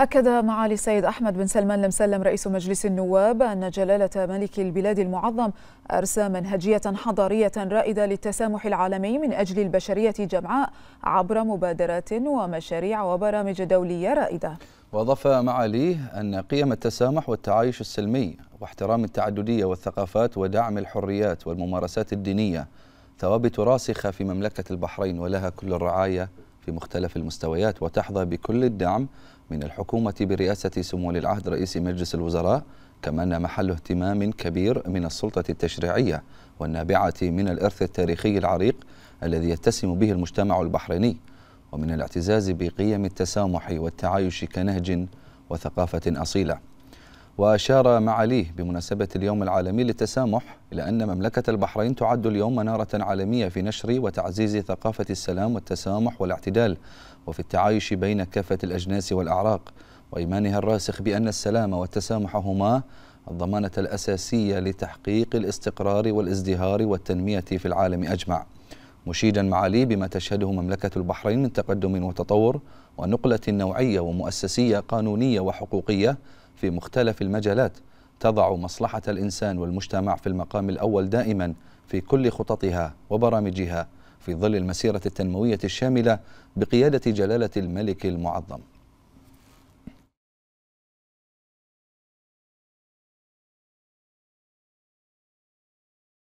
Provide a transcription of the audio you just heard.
أكد معالي السيد أحمد بن سلمان لمسلم رئيس مجلس النواب أن جلالة ملك البلاد المعظم أرسى منهجية حضارية رائدة للتسامح العالمي من أجل البشرية جمعاء عبر مبادرات ومشاريع وبرامج دولية رائدة وأضاف معاليه أن قيم التسامح والتعايش السلمي واحترام التعددية والثقافات ودعم الحريات والممارسات الدينية ثوابت راسخة في مملكة البحرين ولها كل الرعاية في مختلف المستويات وتحظى بكل الدعم من الحكومة برئاسة سمو العهد رئيس مجلس الوزراء كما أن محل اهتمام كبير من السلطة التشريعية والنابعة من الإرث التاريخي العريق الذي يتسم به المجتمع البحريني ومن الاعتزاز بقيم التسامح والتعايش كنهج وثقافة أصيلة وأشار معاليه بمناسبة اليوم العالمي للتسامح إلى أن مملكة البحرين تعد اليوم منارة عالمية في نشر وتعزيز ثقافة السلام والتسامح والاعتدال وفي التعايش بين كافة الأجناس والأعراق وإيمانها الراسخ بأن السلام والتسامح هما الضمانة الأساسية لتحقيق الاستقرار والازدهار والتنمية في العالم أجمع مشيدا معاليه بما تشهده مملكة البحرين من تقدم وتطور ونقلة نوعية ومؤسسية قانونية وحقوقية في مختلف المجالات تضع مصلحة الإنسان والمجتمع في المقام الأول دائما في كل خططها وبرامجها في ظل المسيرة التنموية الشاملة بقيادة جلالة الملك المعظم